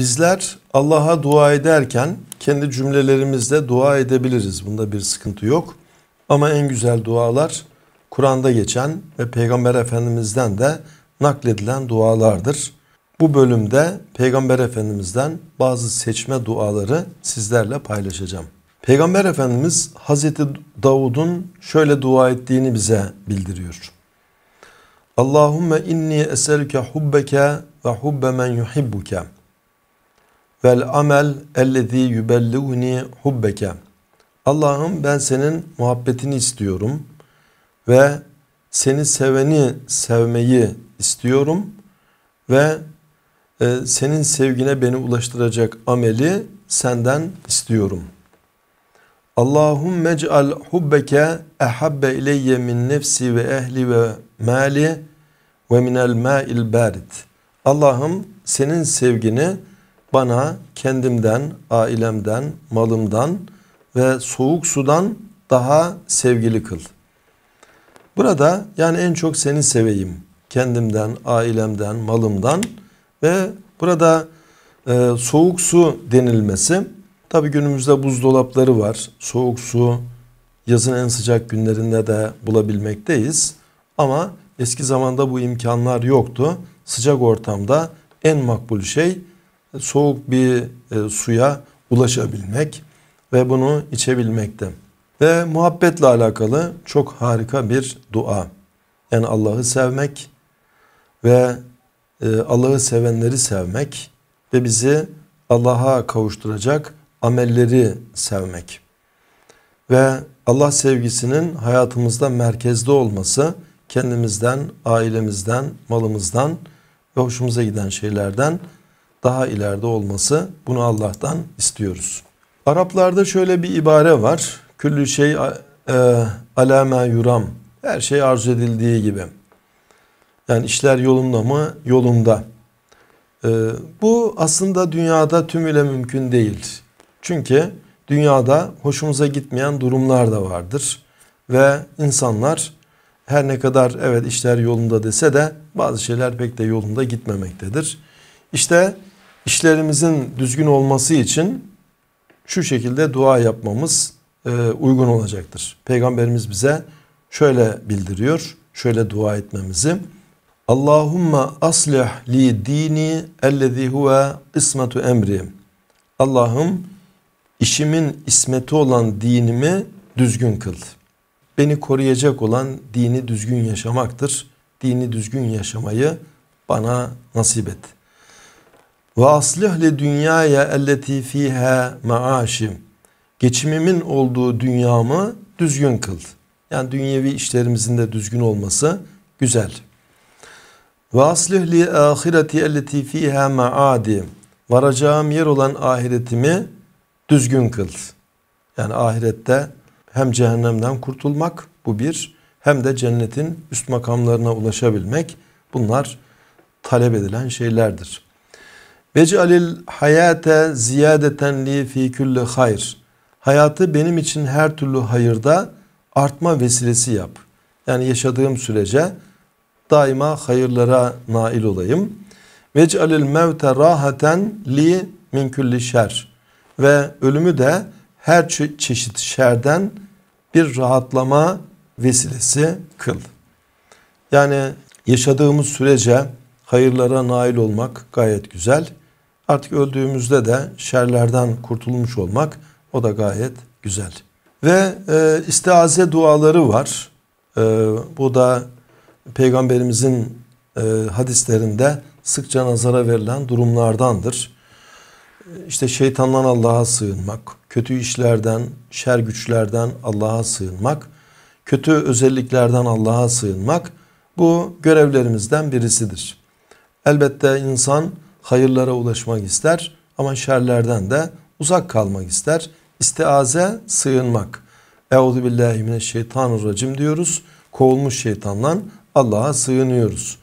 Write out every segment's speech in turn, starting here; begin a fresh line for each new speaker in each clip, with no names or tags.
Bizler Allah'a dua ederken kendi cümlelerimizde dua edebiliriz. Bunda bir sıkıntı yok. Ama en güzel dualar Kur'an'da geçen ve Peygamber Efendimiz'den de nakledilen dualardır. Bu bölümde Peygamber Efendimiz'den bazı seçme duaları sizlerle paylaşacağım. Peygamber Efendimiz Hazreti Davud'un şöyle dua ettiğini bize bildiriyor. Allahümme inni eselke hubbeke ve hubbe men yuhibbuke. Vel amel ellezî yübellûni hubbeke. Allah'ım ben senin muhabbetini istiyorum ve seni seveni sevmeyi istiyorum ve e, senin sevgine beni ulaştıracak ameli senden istiyorum. Allahümme ec'al hubbeke ehabbe ileyye min nefsi ve ehli ve mali ve minel ma'il barid. Allah'ım senin sevgini bana kendimden, ailemden, malımdan ve soğuk sudan daha sevgili kıl. Burada yani en çok seni seveyim. Kendimden, ailemden, malımdan ve burada e, soğuk su denilmesi. Tabi günümüzde buzdolapları var. Soğuk su yazın en sıcak günlerinde de bulabilmekteyiz. Ama eski zamanda bu imkanlar yoktu. Sıcak ortamda en makbul şey soğuk bir e, suya ulaşabilmek ve bunu içebilmekte. Ve muhabbetle alakalı çok harika bir dua. Yani Allah'ı sevmek ve e, Allah'ı sevenleri sevmek ve bizi Allah'a kavuşturacak amelleri sevmek. Ve Allah sevgisinin hayatımızda merkezde olması kendimizden, ailemizden, malımızdan ve hoşumuza giden şeylerden daha ileride olması bunu Allah'tan istiyoruz. Araplarda şöyle bir ibare var. Küllü şey e, alame yuram. Her şey arzu edildiği gibi. Yani işler yolunda mı? Yolunda. E, bu aslında dünyada tümüyle mümkün değil. Çünkü dünyada hoşumuza gitmeyen durumlar da vardır. Ve insanlar her ne kadar evet işler yolunda dese de bazı şeyler pek de yolunda gitmemektedir. İşte işlerimizin düzgün olması için şu şekilde dua yapmamız e, uygun olacaktır. Peygamberimiz bize şöyle bildiriyor, şöyle dua etmemizi. Allahümme aslih li dini ellezî huve ismetu emri. Allah'ım işimin ismeti olan dinimi düzgün kıl. Beni koruyacak olan dini düzgün yaşamaktır. Dini düzgün yaşamayı bana nasip et.'' Ve aslih li dünyaya elleti fiha maaşim. Geçimimin olduğu dünyamı düzgün kıl. Yani dünyevi işlerimizin de düzgün olması güzel. Ve aslih li ahireti elleti fiha maadi. Varacağım yer olan ahiretimi düzgün kıl. Yani ahirette hem cehennemden kurtulmak bu bir hem de cennetin üst makamlarına ulaşabilmek bunlar talep edilen şeylerdir. Vecalil hayate ziyadeten li fi kulli hayr. Hayatı benim için her türlü hayırda artma vesilesi yap. Yani yaşadığım sürece daima hayırlara nail olayım. Vecalil mevte rahaten li min kulli şer. Ve ölümü de her çeşit şerden bir rahatlama vesilesi kıl. Yani yaşadığımız sürece hayırlara nail olmak gayet güzel. Artık öldüğümüzde de şerlerden kurtulmuş olmak o da gayet güzel. Ve e, istiaze duaları var. E, bu da Peygamberimizin e, hadislerinde sıkça nazara verilen durumlardandır. İşte şeytandan Allah'a sığınmak, kötü işlerden, şer güçlerden Allah'a sığınmak, kötü özelliklerden Allah'a sığınmak bu görevlerimizden birisidir. Elbette insan hayırlara ulaşmak ister ama şerlerden de uzak kalmak ister. İstiaze sığınmak. Euzu billahi mineşşeytanirracim diyoruz. Kovulmuş şeytandan Allah'a sığınıyoruz.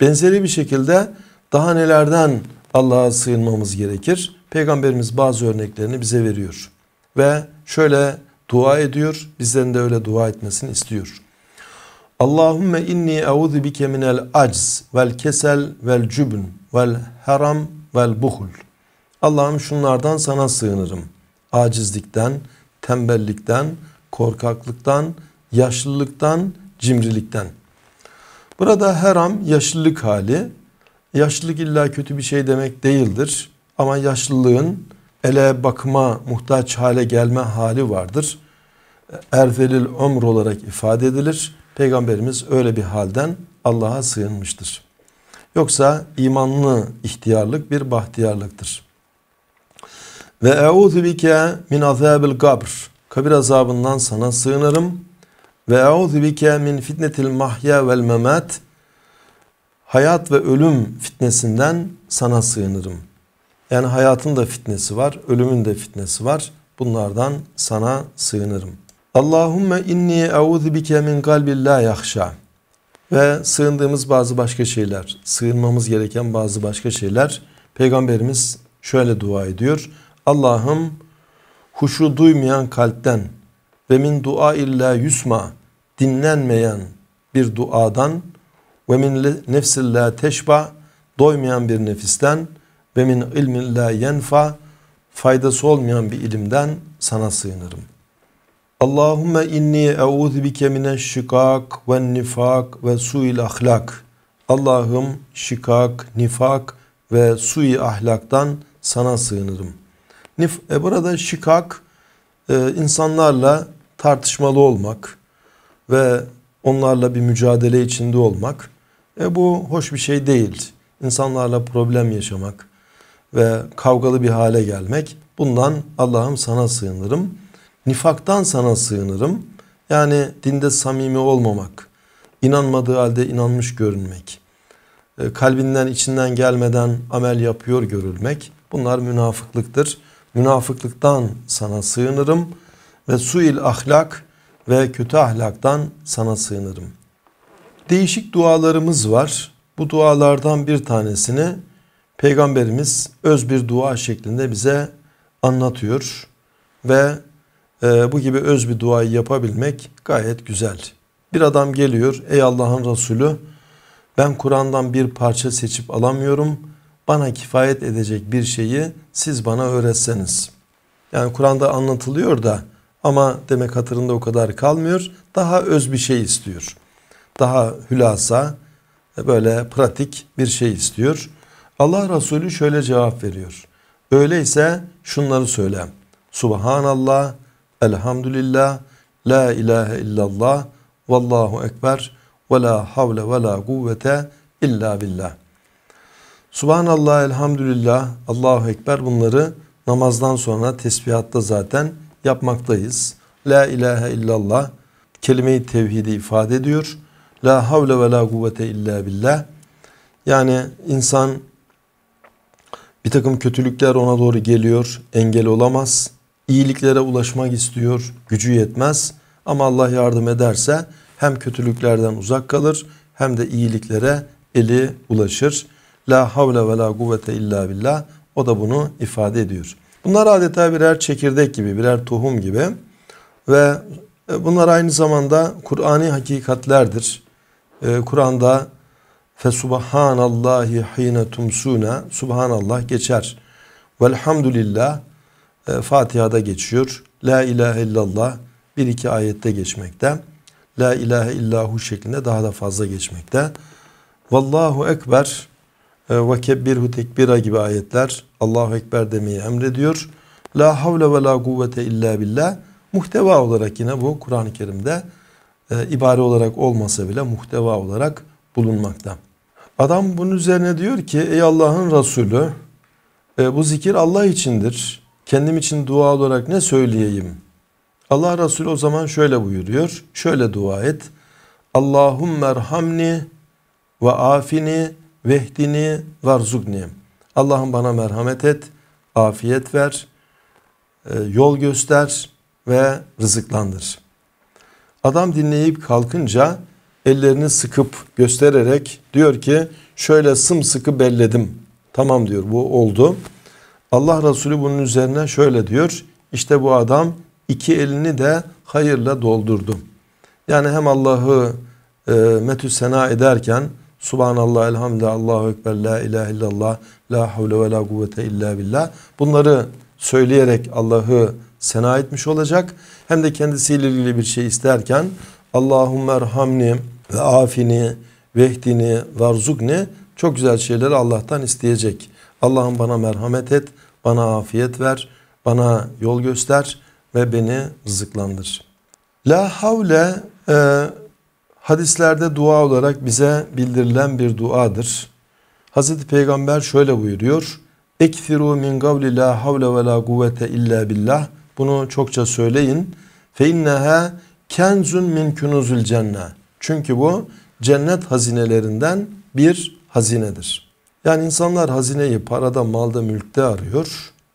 Benzeri bir şekilde daha nelerden Allah'a sığınmamız gerekir? Peygamberimiz bazı örneklerini bize veriyor. Ve şöyle dua ediyor. Bizlerin de öyle dua etmesini istiyor. Allahümme inni euzu bike minel acz vel kesel vel cübn vel haram vel buhul. Allah'ım şunlardan sana sığınırım. Acizlikten, tembellikten, korkaklıktan, yaşlılıktan, cimrilikten. Burada haram yaşlılık hali. Yaşlılık illa kötü bir şey demek değildir. Ama yaşlılığın ele bakıma muhtaç hale gelme hali vardır. Erfelil ömr olarak ifade edilir. Peygamberimiz öyle bir halden Allah'a sığınmıştır. Yoksa imanlı ihtiyarlık bir bahtiyarlıktır. Ve euzu bike min azabil kabr. Kabir azabından sana sığınırım. Ve euzu bike min fitnetil mahya vel memat. Hayat ve ölüm fitnesinden sana sığınırım. Yani hayatın da fitnesi var, ölümün de fitnesi var. Bunlardan sana sığınırım.'' Allahümme inni euzu bike min kalbin la yahşa ve sığındığımız bazı başka şeyler, sığınmamız gereken bazı başka şeyler. Peygamberimiz şöyle dua ediyor. Allah'ım huşu duymayan kalpten ve min dua illa yusma dinlenmeyen bir duadan ve min nefsin la teşba doymayan bir nefisten ve min ilmin la yenfa faydası olmayan bir ilimden sana sığınırım.'' Allahümme inni euzu bike minen şikak ve nifak ve suil ahlak. Allah'ım şikak, nifak ve sui ahlaktan sana sığınırım. Nif e burada şikak e, insanlarla tartışmalı olmak ve onlarla bir mücadele içinde olmak. E bu hoş bir şey değil. İnsanlarla problem yaşamak ve kavgalı bir hale gelmek. Bundan Allah'ım sana sığınırım.'' Nifaktan sana sığınırım. Yani dinde samimi olmamak, inanmadığı halde inanmış görünmek, e, kalbinden içinden gelmeden amel yapıyor görülmek bunlar münafıklıktır. Münafıklıktan sana sığınırım ve suil ahlak ve kötü ahlaktan sana sığınırım. Değişik dualarımız var. Bu dualardan bir tanesini Peygamberimiz öz bir dua şeklinde bize anlatıyor ve ee, bu gibi öz bir duayı yapabilmek gayet güzel. Bir adam geliyor ey Allah'ın Resulü ben Kur'an'dan bir parça seçip alamıyorum. Bana kifayet edecek bir şeyi siz bana öğretseniz. Yani Kur'an'da anlatılıyor da ama demek hatırında o kadar kalmıyor. Daha öz bir şey istiyor. Daha hülasa e, böyle pratik bir şey istiyor. Allah Resulü şöyle cevap veriyor. Öyleyse şunları söyle. Subhanallah, Elhamdülillah, La ilahe illallah, Vallahu Ekber, Ve la havle ve la kuvvete illa billah. Subhanallah, Elhamdülillah, Allahu Ekber bunları namazdan sonra tesbihatta zaten yapmaktayız. La ilahe illallah kelime-i tevhidi ifade ediyor. La havle ve la kuvvete illa billah. Yani insan bir takım kötülükler ona doğru geliyor, engel olamaz iyiliklere ulaşmak istiyor, gücü yetmez ama Allah yardım ederse hem kötülüklerden uzak kalır hem de iyiliklere eli ulaşır. La havle ve la kuvvete illa billah o da bunu ifade ediyor. Bunlar adeta birer çekirdek gibi, birer tohum gibi ve e, bunlar aynı zamanda Kur'ani hakikatlerdir. E, Kur'an'da Fesubhanallahi hine tumsuna Subhanallah geçer. Velhamdülillah e, Fatiha'da geçiyor. La ilahe illallah bir iki ayette geçmekte. La ilahe illahu şeklinde daha da fazla geçmekte. Vallahu ekber e, ve kebbirhu tekbira gibi ayetler Allahu ekber demeyi emrediyor. La havle ve la kuvvete illa billah muhteva olarak yine bu Kur'an-ı Kerim'de e, ibare olarak olmasa bile muhteva olarak bulunmakta. Adam bunun üzerine diyor ki ey Allah'ın Resulü e, bu zikir Allah içindir. Kendim için dua olarak ne söyleyeyim? Allah Resulü o zaman şöyle buyuruyor. Şöyle dua et. Allahümme erhamni ve afini vehdini varzugni. Allah'ım bana merhamet et, afiyet ver, e, yol göster ve rızıklandır. Adam dinleyip kalkınca ellerini sıkıp göstererek diyor ki şöyle sımsıkı belledim. Tamam diyor bu oldu. Allah Resulü bunun üzerine şöyle diyor. İşte bu adam iki elini de hayırla doldurdu. Yani hem Allah'ı e, metü sena ederken Subhanallah, elhamdülillah, Allahu Ekber, la ilahe illallah, la havle ve la kuvvete illa billah. Bunları söyleyerek Allah'ı sena etmiş olacak. Hem de kendisiyle ilgili bir şey isterken Allahümme erhamni ve afini vehdini varzukni çok güzel şeyleri Allah'tan isteyecek. Allah'ım bana merhamet et, bana afiyet ver, bana yol göster ve beni rızıklandır. La havle e, hadislerde dua olarak bize bildirilen bir duadır. Hazreti Peygamber şöyle buyuruyor. Ekfiru min gavli la havle ve la kuvvete illa billah. Bunu çokça söyleyin. Fe inneha kenzun min kunuzul cenne. Çünkü bu cennet hazinelerinden bir hazinedir. Yani insanlar hazineyi parada, malda, mülkte arıyor.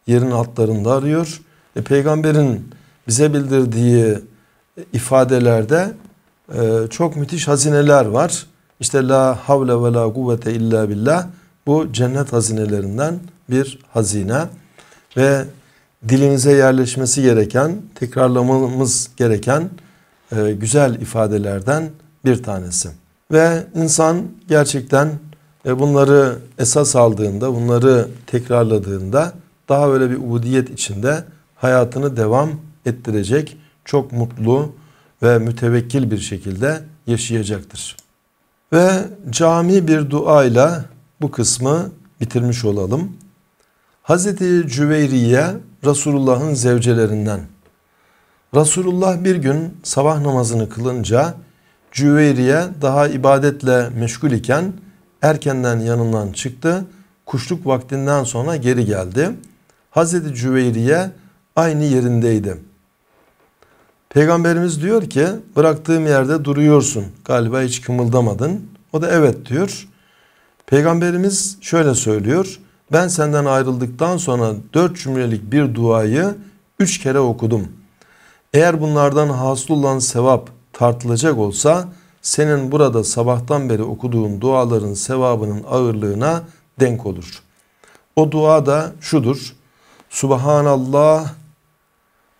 Yerin altlarında arıyor. E, peygamberin bize bildirdiği e, ifadelerde e, çok müthiş hazineler var. İşte la havle ve la kuvvete illa billah. Bu cennet hazinelerinden bir hazine. Ve dilimize yerleşmesi gereken, tekrarlamamız gereken e, güzel ifadelerden bir tanesi. Ve insan gerçekten e, bunları esas aldığında, bunları tekrarladığında daha böyle bir ubudiyet içinde hayatını devam ettirecek çok mutlu ve mütevekkil bir şekilde yaşayacaktır. Ve cami bir duayla bu kısmı bitirmiş olalım. Hz. Cüveyriye Resulullah'ın zevcelerinden. Resulullah bir gün sabah namazını kılınca Cüveyriye daha ibadetle meşgul iken erkenden yanından çıktı. Kuşluk vaktinden sonra geri geldi. Hazreti Cüveyriye aynı yerindeydi. Peygamberimiz diyor ki bıraktığım yerde duruyorsun galiba hiç kımıldamadın. O da evet diyor. Peygamberimiz şöyle söylüyor. Ben senden ayrıldıktan sonra dört cümlelik bir duayı üç kere okudum. Eğer bunlardan hasıl olan sevap tartılacak olsa senin burada sabahtan beri okuduğun duaların sevabının ağırlığına denk olur. O dua da şudur. Subhanallah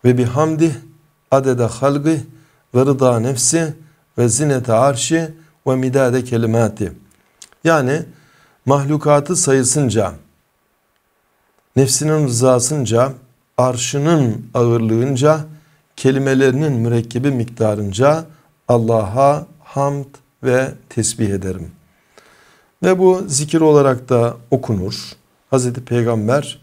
ve bihamdih adede halgih ve rıda nefsi ve zinete arşi ve midade kelimati. Yani mahlukatı sayısınca, nefsinin rızasınca, arşının ağırlığınca, kelimelerinin mürekkebi miktarınca Allah'a hamd ve tesbih ederim. Ve bu zikir olarak da okunur. Hazreti Peygamber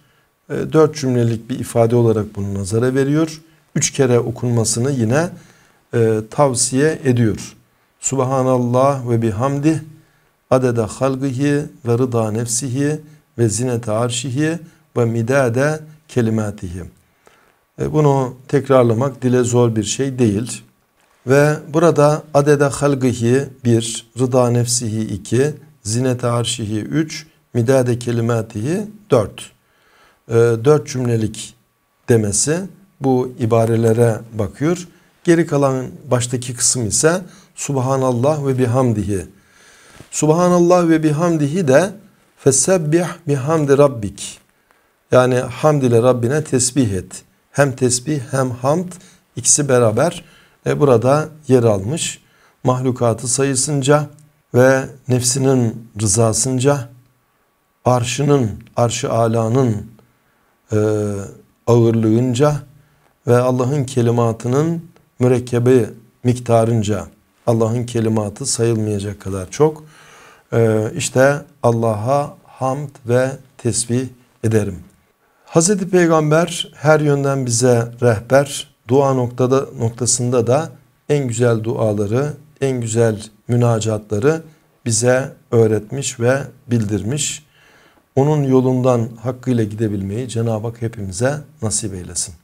e, dört cümlelik bir ifade olarak bunu nazara veriyor. Üç kere okunmasını yine e, tavsiye ediyor. Subhanallah ve bihamdih adede halgihi ve rıda nefsihi ve zinete arşihi ve midade kelimatihi. E, bunu tekrarlamak dile zor bir şey değil. Ve burada adede halgihi bir, rıda nefsihi 2, zinete arşihi 3, midade kelimatihi dört. E, ee, 4 cümlelik demesi bu ibarelere bakıyor. Geri kalan baştaki kısım ise Subhanallah ve bihamdihi. Subhanallah ve bihamdihi de Fesebbih bihamdi rabbik. Yani hamd ile Rabbine tesbih et. Hem tesbih hem hamd ikisi beraber e, burada yer almış. Mahlukatı sayısınca ve nefsinin rızasınca arşının, arşı alanın e, ağırlığınca ve Allah'ın kelimatının mürekkebi miktarınca Allah'ın kelimatı sayılmayacak kadar çok. E, işte Allah'a hamd ve tesbih ederim. Hz. Peygamber her yönden bize rehber, dua noktada noktasında da en güzel duaları, en güzel münacatları bize öğretmiş ve bildirmiş. Onun yolundan hakkıyla gidebilmeyi Cenab-ı Hak hepimize nasip eylesin.